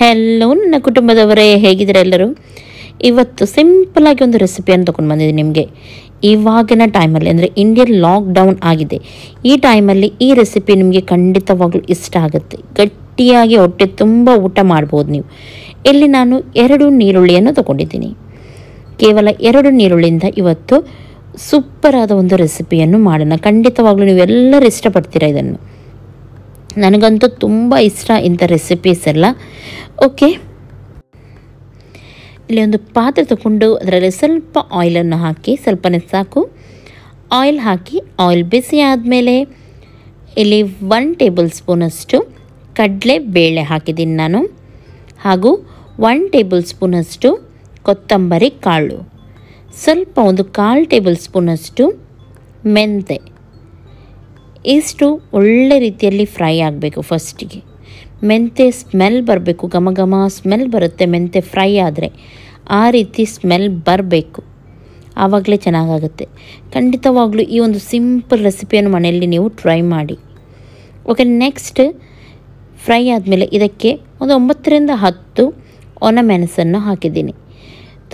hello ನನ್ನ ಕುಟುಂಬದವರೇ ಹೇಗಿದ್ದೀರಾ ಎಲ್ಲರೂ ಇವತ್ತು ಆಗಿ ಒಂದು ರೆಸಿಪಿಯನ್ನು ತೊಗೊಂಡು ಬಂದಿದ್ದೀನಿ ನಿಮಗೆ ಇವಾಗಿನ ಟೈಮಲ್ಲಿ ಅಂದರೆ ಇಂಡಿಯನ್ ಲಾಕ್ಡೌನ್ ಆಗಿದೆ ಈ ಟೈಮಲ್ಲಿ ಈ ರೆಸಿಪಿ ನಿಮಗೆ ಖಂಡಿತವಾಗ್ಲೂ ಇಷ್ಟ ಆಗುತ್ತೆ ಗಟ್ಟಿಯಾಗಿ ಹೊಟ್ಟೆ ತುಂಬ ಊಟ ಮಾಡ್ಬೋದು ನೀವು ಇಲ್ಲಿ ನಾನು ಎರಡು ನೀರುಳ್ಳಿಯನ್ನು ತೊಗೊಂಡಿದ್ದೀನಿ ಕೇವಲ ಎರಡು ನೀರುಳ್ಳಿಯಿಂದ ಇವತ್ತು ಸೂಪರಾದ ಒಂದು ರೆಸಿಪಿಯನ್ನು ಮಾಡೋಣ ಖಂಡಿತವಾಗ್ಲೂ ನೀವೆಲ್ಲರೂ ಇಷ್ಟಪಡ್ತೀರಾ ಇದನ್ನು ನನಗಂತೂ ತುಂಬ ಇಷ್ಟ ಇಂಥ ರೆಸಿಪೀಸ್ ಎಲ್ಲ ಓಕೆ ಇಲ್ಲಿ ಒಂದು ಪಾತ್ರೆ ತಗೊಂಡು ಅದರಲ್ಲಿ ಸ್ವಲ್ಪ ಆಯಿಲನ್ನು ಹಾಕಿ ಸ್ವಲ್ಪನೇ ಸಾಕು ಆಯಿಲ್ ಹಾಕಿ ಆಯಿಲ್ ಬಿಸಿ ಆದಮೇಲೆ ಇಲ್ಲಿ ಒನ್ ಟೇಬಲ್ ಸ್ಪೂನಷ್ಟು ಕಡಲೆ ಬೇಳೆ ಹಾಕಿದ್ದೀನಿ ನಾನು ಹಾಗೂ ಒನ್ ಟೇಬಲ್ ಸ್ಪೂನಷ್ಟು ಕೊತ್ತಂಬರಿ ಕಾಳು ಸ್ವಲ್ಪ ಒಂದು ಕಾಲು ಟೇಬಲ್ ಸ್ಪೂನಷ್ಟು ಮೆಂತೆ ಇಷ್ಟು ಒಳ್ಳೆ ರೀತಿಯಲ್ಲಿ ಫ್ರೈ ಆಗಬೇಕು ಫಸ್ಟಿಗೆ ಮೆಂತೆ ಸ್ಮೆಲ್ ಬರಬೇಕು ಘಮ ಘಮ ಸ್ಮೆಲ್ ಬರುತ್ತೆ ಮೆಂತೆ ಫ್ರೈ ಆದರೆ ಆ ರೀತಿ ಸ್ಮೆಲ್ ಬರಬೇಕು ಆವಾಗಲೇ ಚೆನ್ನಾಗಾಗುತ್ತೆ ಖಂಡಿತವಾಗಲೂ ಈ ಒಂದು ಸಿಂಪಲ್ ರೆಸಿಪಿಯನ್ನು ಮನೆಯಲ್ಲಿ ನೀವು ಟ್ರೈ ಮಾಡಿ ಓಕೆ ನೆಕ್ಸ್ಟ್ ಫ್ರೈ ಆದಮೇಲೆ ಇದಕ್ಕೆ ಒಂದು ಒಂಬತ್ತರಿಂದ ಹತ್ತು ಒಣ ಮೆಣಸನ್ನು ಹಾಕಿದ್ದೀನಿ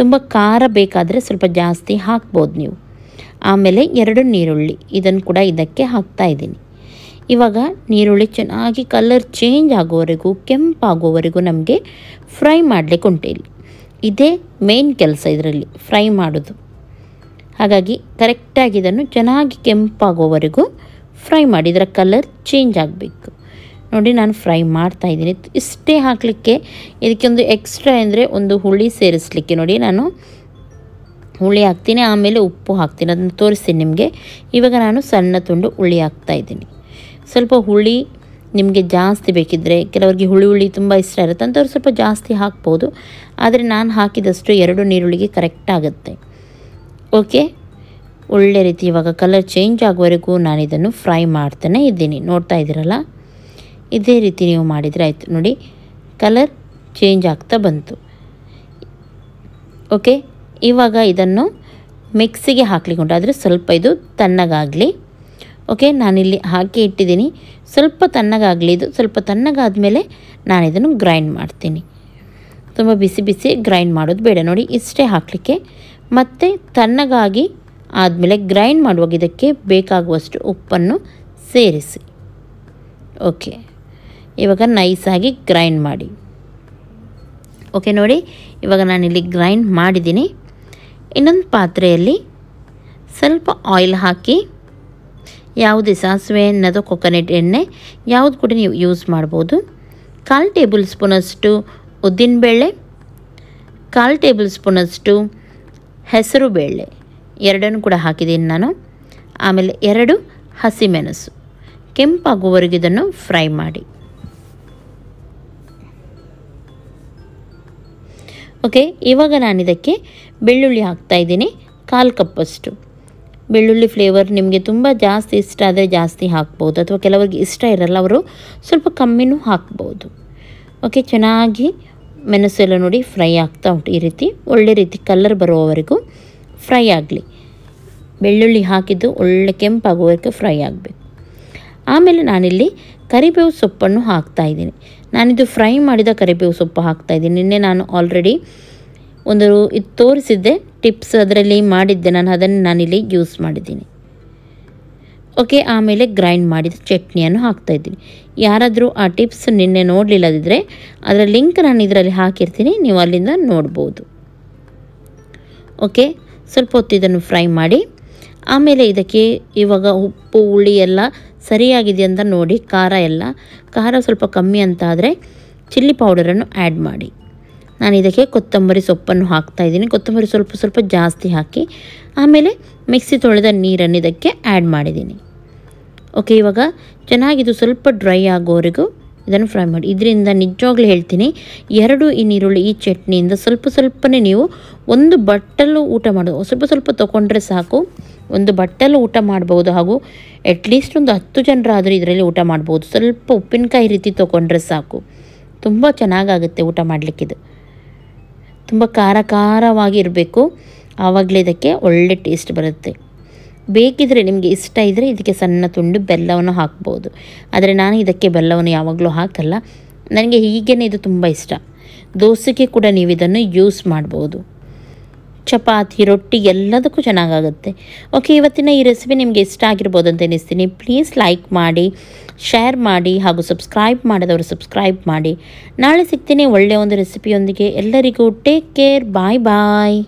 ತುಂಬ ಖಾರ ಬೇಕಾದರೆ ಸ್ವಲ್ಪ ಜಾಸ್ತಿ ಹಾಕ್ಬೋದು ನೀವು ಆಮೇಲೆ ಎರಡು ನೀರುಳ್ಳಿ ಇದನ್ನು ಕೂಡ ಇದಕ್ಕೆ ಹಾಕ್ತಾ ಇದ್ದೀನಿ ಇವಾಗ ನೀರುಳ್ಳಿ ಚೆನ್ನಾಗಿ ಕಲರ್ ಚೇಂಜ್ ಆಗೋವರೆಗೂ ಕೆಂಪಾಗೋವರೆಗೂ ನಮಗೆ ಫ್ರೈ ಮಾಡಲಿಕ್ಕೆ ಉಂಟು ಇಲ್ಲಿ ಇದೇ ಮೇನ್ ಕೆಲಸ ಇದರಲ್ಲಿ ಫ್ರೈ ಮಾಡೋದು ಹಾಗಾಗಿ ಕರೆಕ್ಟಾಗಿ ಇದನ್ನು ಚೆನ್ನಾಗಿ ಕೆಂಪಾಗೋವರೆಗೂ ಫ್ರೈ ಮಾಡಿ ಇದರ ಕಲರ್ ಚೇಂಜ್ ಆಗಬೇಕು ನೋಡಿ ನಾನು ಫ್ರೈ ಮಾಡ್ತಾ ಇದ್ದೀನಿ ಇಷ್ಟೇ ಹಾಕಲಿಕ್ಕೆ ಒಂದು ಎಕ್ಸ್ಟ್ರಾ ಅಂದರೆ ಒಂದು ಹುಳಿ ಸೇರಿಸಲಿಕ್ಕೆ ನೋಡಿ ನಾನು ಹುಳಿ ಹಾಕ್ತೀನಿ ಆಮೇಲೆ ಉಪ್ಪು ಹಾಕ್ತೀನಿ ಅದನ್ನು ತೋರಿಸ್ತೀನಿ ನಿಮಗೆ ಇವಾಗ ನಾನು ಸಣ್ಣ ತುಂಡು ಹುಳಿ ಇದ್ದೀನಿ ಸ್ವಲ್ಪ ಹುಳಿ ನಿಮಗೆ ಜಾಸ್ತಿ ಬೇಕಿದ್ದರೆ ಕೆಲವರಿಗೆ ಹುಳಿ ಹುಳಿ ತುಂಬ ಇಷ್ಟ ಇರುತ್ತೆ ಅವ್ರು ಸ್ವಲ್ಪ ಜಾಸ್ತಿ ಹಾಕ್ಬೋದು ಆದರೆ ನಾನು ಹಾಕಿದಷ್ಟು ಎರಡು ನೀರುಳ್ಳಿಗೆ ಕರೆಕ್ಟ್ ಆಗುತ್ತೆ ಓಕೆ ಒಳ್ಳೆ ರೀತಿ ಇವಾಗ ಕಲರ್ ಚೇಂಜ್ ಆಗೋವರೆಗೂ ನಾನು ಇದನ್ನು ಫ್ರೈ ಮಾಡ್ತಾನೆ ಇದ್ದೀನಿ ನೋಡ್ತಾ ಇದ್ದೀರಲ್ಲ ಇದೇ ರೀತಿ ನೀವು ಮಾಡಿದರೆ ಆಯಿತು ನೋಡಿ ಕಲರ್ ಚೇಂಜ್ ಆಗ್ತಾ ಬಂತು ಓಕೆ ಇವಾಗ ಇದನ್ನು ಮಿಕ್ಸಿಗೆ ಆದರೆ ಸ್ವಲ್ಪ ಇದು ತಣ್ಣಗಾಗಲಿ ಓಕೆ ನಾನಿಲ್ಲಿ ಹಾಕಿ ಇಟ್ಟಿದ್ದೀನಿ ಸ್ವಲ್ಪ ತಣ್ಣಗಾಗಲಿ ಇದು ಸ್ವಲ್ಪ ತಣ್ಣಗಾದ ಮೇಲೆ ನಾನು ಇದನ್ನು ಗ್ರೈಂಡ್ ಮಾಡ್ತೀನಿ ತುಂಬ ಬಿಸಿ ಬಿಸಿ ಗ್ರೈಂಡ್ ಮಾಡೋದು ಬೇಡ ನೋಡಿ ಇಷ್ಟೇ ಹಾಕಲಿಕ್ಕೆ ಮತ್ತು ತಣ್ಣಗಾಗಿ ಆದಮೇಲೆ ಗ್ರೈಂಡ್ ಮಾಡುವಾಗ ಇದಕ್ಕೆ ಬೇಕಾಗುವಷ್ಟು ಉಪ್ಪನ್ನು ಸೇರಿಸಿ ಓಕೆ ಇವಾಗ ನೈಸಾಗಿ ಗ್ರೈಂಡ್ ಮಾಡಿ ಓಕೆ ನೋಡಿ ಇವಾಗ ನಾನಿಲ್ಲಿ ಗ್ರೈಂಡ್ ಮಾಡಿದ್ದೀನಿ ಇನ್ನೊಂದು ಪಾತ್ರೆಯಲ್ಲಿ ಸ್ವಲ್ಪ ಆಯಿಲ್ ಹಾಕಿ ಯಾವುದೇ ಸಾಸಿವೆ ಅನ್ನೋದು ಕೊಕೊನೆಟ್ ಎಣ್ಣೆ ಯಾವುದು ಕೂಡ ನೀವು ಯೂಸ್ ಮಾಡ್ಬೋದು ಕಾಲು ಟೇಬಲ್ ಸ್ಪೂನಷ್ಟು ಉದ್ದಿನಬೇಳೆ ಕಾಲು ಟೇಬಲ್ ಸ್ಪೂನಷ್ಟು ಹೆಸರು ಬೇಳೆ ಎರಡನ್ನು ಕೂಡ ಹಾಕಿದ್ದೀನಿ ನಾನು ಆಮೇಲೆ ಎರಡು ಹಸಿಮೆಣಸು ಕೆಂಪಾಗುವವರೆಗೆ ಇದನ್ನು ಫ್ರೈ ಮಾಡಿ ಓಕೆ ಇವಾಗ ಇದಕ್ಕೆ ಬೆಳ್ಳುಳ್ಳಿ ಹಾಕ್ತಾ ಇದ್ದೀನಿ ಕಾಲು ಕಪ್ಪಷ್ಟು ಬೆಳ್ಳುಳ್ಳಿ ಫ್ಲೇವರ್ ನಿಮಗೆ ತುಂಬ ಜಾಸ್ತಿ ಇಷ್ಟ ಆದರೆ ಜಾಸ್ತಿ ಹಾಕ್ಬೋದು ಅಥವಾ ಕೆಲವರಿಗೆ ಇಷ್ಟ ಇರಲ್ಲ ಅವರು ಸ್ವಲ್ಪ ಕಮ್ಮಿನೂ ಹಾಕ್ಬೋದು ಓಕೆ ಚೆನ್ನಾಗಿ ಮೆಣಸೆಲ್ಲ ನೋಡಿ ಫ್ರೈ ಆಗ್ತಾ ಉಂಟು ಈ ರೀತಿ ಒಳ್ಳೆ ರೀತಿ ಕಲರ್ ಬರುವವರೆಗೂ ಫ್ರೈ ಆಗಲಿ ಬೆಳ್ಳುಳ್ಳಿ ಹಾಕಿದ್ದು ಒಳ್ಳೆ ಕೆಂಪಾಗುವವರೆಗೂ ಫ್ರೈ ಆಗಬೇಕು ಆಮೇಲೆ ನಾನಿಲ್ಲಿ ಕರಿಬೇವು ಸೊಪ್ಪನ್ನು ಹಾಕ್ತಾ ಇದ್ದೀನಿ ನಾನಿದು ಫ್ರೈ ಮಾಡಿದ ಕರಿಬೇವು ಸೊಪ್ಪು ಹಾಕ್ತಾ ಇದ್ದೀನಿ ನಿನ್ನೆ ನಾನು ಆಲ್ರೆಡಿ ಒಂದು ಇದು ತೋರಿಸಿದ್ದೆ ಟಿಪ್ಸ್ ಅದರಲ್ಲಿ ಮಾಡಿದ್ದೆ ನಾನು ಅದನ್ನು ನಾನಿಲ್ಲಿ ಯೂಸ್ ಮಾಡಿದ್ದೀನಿ ಓಕೆ ಆಮೇಲೆ ಗ್ರೈಂಡ್ ಮಾಡಿದ ಚಟ್ನಿಯನ್ನು ಹಾಕ್ತಾಯಿದ್ದೀನಿ ಯಾರಾದರೂ ಆ ಟಿಪ್ಸ್ ನಿನ್ನೆ ನೋಡಲಿಲ್ಲದಿದ್ದರೆ ಅದರ ಲಿಂಕ್ ನಾನು ಇದರಲ್ಲಿ ಹಾಕಿರ್ತೀನಿ ನೀವು ಅಲ್ಲಿಂದ ನೋಡ್ಬೋದು ಓಕೆ ಸ್ವಲ್ಪ ಹೊತ್ತು ಇದನ್ನು ಫ್ರೈ ಮಾಡಿ ಆಮೇಲೆ ಇದಕ್ಕೆ ಇವಾಗ ಉಪ್ಪು ಹುಳಿ ಎಲ್ಲ ಸರಿಯಾಗಿದೆ ಅಂತ ನೋಡಿ ಖಾರ ಎಲ್ಲ ಖಾರ ಸ್ವಲ್ಪ ಕಮ್ಮಿ ಅಂತ ಆದರೆ ಚಿಲ್ಲಿ ಪೌಡರನ್ನು ಆ್ಯಡ್ ಮಾಡಿ ನಾನು ಇದಕ್ಕೆ ಕೊತ್ತಂಬರಿ ಸೊಪ್ಪನ್ನು ಹಾಕ್ತಾ ಇದ್ದೀನಿ ಕೊತ್ತಂಬರಿ ಸ್ವಲ್ಪ ಸ್ವಲ್ಪ ಜಾಸ್ತಿ ಹಾಕಿ ಆಮೇಲೆ ಮಿಕ್ಸಿ ತೊಳೆದ ನೀರನ್ನು ಇದಕ್ಕೆ ಆ್ಯಡ್ ಮಾಡಿದ್ದೀನಿ ಓಕೆ ಇವಾಗ ಚೆನ್ನಾಗಿದ್ದು ಸ್ವಲ್ಪ ಡ್ರೈ ಆಗೋವರೆಗೂ ಇದನ್ನು ಫ್ರೈ ಮಾಡಿ ಇದರಿಂದ ನಿಜವಾಗ್ಲೂ ಹೇಳ್ತೀನಿ ಎರಡು ಈ ನೀರುಳ್ಳಿ ಈ ಚಟ್ನಿಯಿಂದ ಸ್ವಲ್ಪ ಸ್ವಲ್ಪನೇ ನೀವು ಒಂದು ಬಟ್ಟಲು ಊಟ ಮಾಡೋದು ಸ್ವಲ್ಪ ಸ್ವಲ್ಪ ತೊಗೊಂಡ್ರೆ ಸಾಕು ಒಂದು ಬಟ್ಟಲು ಊಟ ಮಾಡ್ಬೋದು ಹಾಗೂ ಅಟ್ಲೀಸ್ಟ್ ಒಂದು ಹತ್ತು ಜನರಾದರೂ ಇದರಲ್ಲಿ ಊಟ ಮಾಡ್ಬೋದು ಸ್ವಲ್ಪ ಉಪ್ಪಿನಕಾಯಿ ರೀತಿ ತೊಗೊಂಡ್ರೆ ಸಾಕು ತುಂಬ ಚೆನ್ನಾಗಾಗುತ್ತೆ ಊಟ ಮಾಡಲಿಕ್ಕಿದು ತುಂಬ ಖಾರ ಖಾರವಾಗಿರಬೇಕು ಆವಾಗಲೇ ಇದಕ್ಕೆ ಒಳ್ಳೆ ಟೇಸ್ಟ್ ಬರುತ್ತೆ ಬೇಕಿದ್ರೆ ನಿಮಗೆ ಇಷ್ಟ ಇದ್ದರೆ ಇದಕ್ಕೆ ಸಣ್ಣ ತುಂಡು ಬೆಲ್ಲವನ್ನು ಹಾಕ್ಬೋದು ಆದರೆ ನಾನು ಇದಕ್ಕೆ ಬೆಲ್ಲವನ್ನು ಯಾವಾಗಲೂ ಹಾಕಲ್ಲ ನನಗೆ ಹೀಗೇ ಇದು ತುಂಬ ಇಷ್ಟ ದೋಸೆಗೆ ಕೂಡ ನೀವು ಇದನ್ನು ಯೂಸ್ ಮಾಡ್ಬೋದು ಚಪಾತಿ ರೊಟ್ಟಿ ಎಲ್ಲದಕ್ಕೂ ಚೆನ್ನಾಗಾಗುತ್ತೆ ಓಕೆ ಇವತ್ತಿನ ಈ ರೆಸಿಪಿ ನಿಮಗೆ ಇಷ್ಟ ಆಗಿರ್ಬೋದು ಅಂತ ಎನಿಸ್ತೀನಿ ಪ್ಲೀಸ್ ಲೈಕ್ ಮಾಡಿ ಶೇರ್ ಮಾಡಿ ಹಾಗೂ ಸಬ್ಸ್ಕ್ರೈಬ್ ಮಾಡಿದವರು ಸಬ್ಸ್ಕ್ರೈಬ್ ಮಾಡಿ ನಾಳೆ ಸಿಗ್ತೀನಿ ಒಳ್ಳೆಯ ಒಂದು ರೆಸಿಪಿಯೊಂದಿಗೆ ಎಲ್ಲರಿಗೂ ಟೇಕ್ ಕೇರ್ ಬಾಯ್ ಬಾಯ್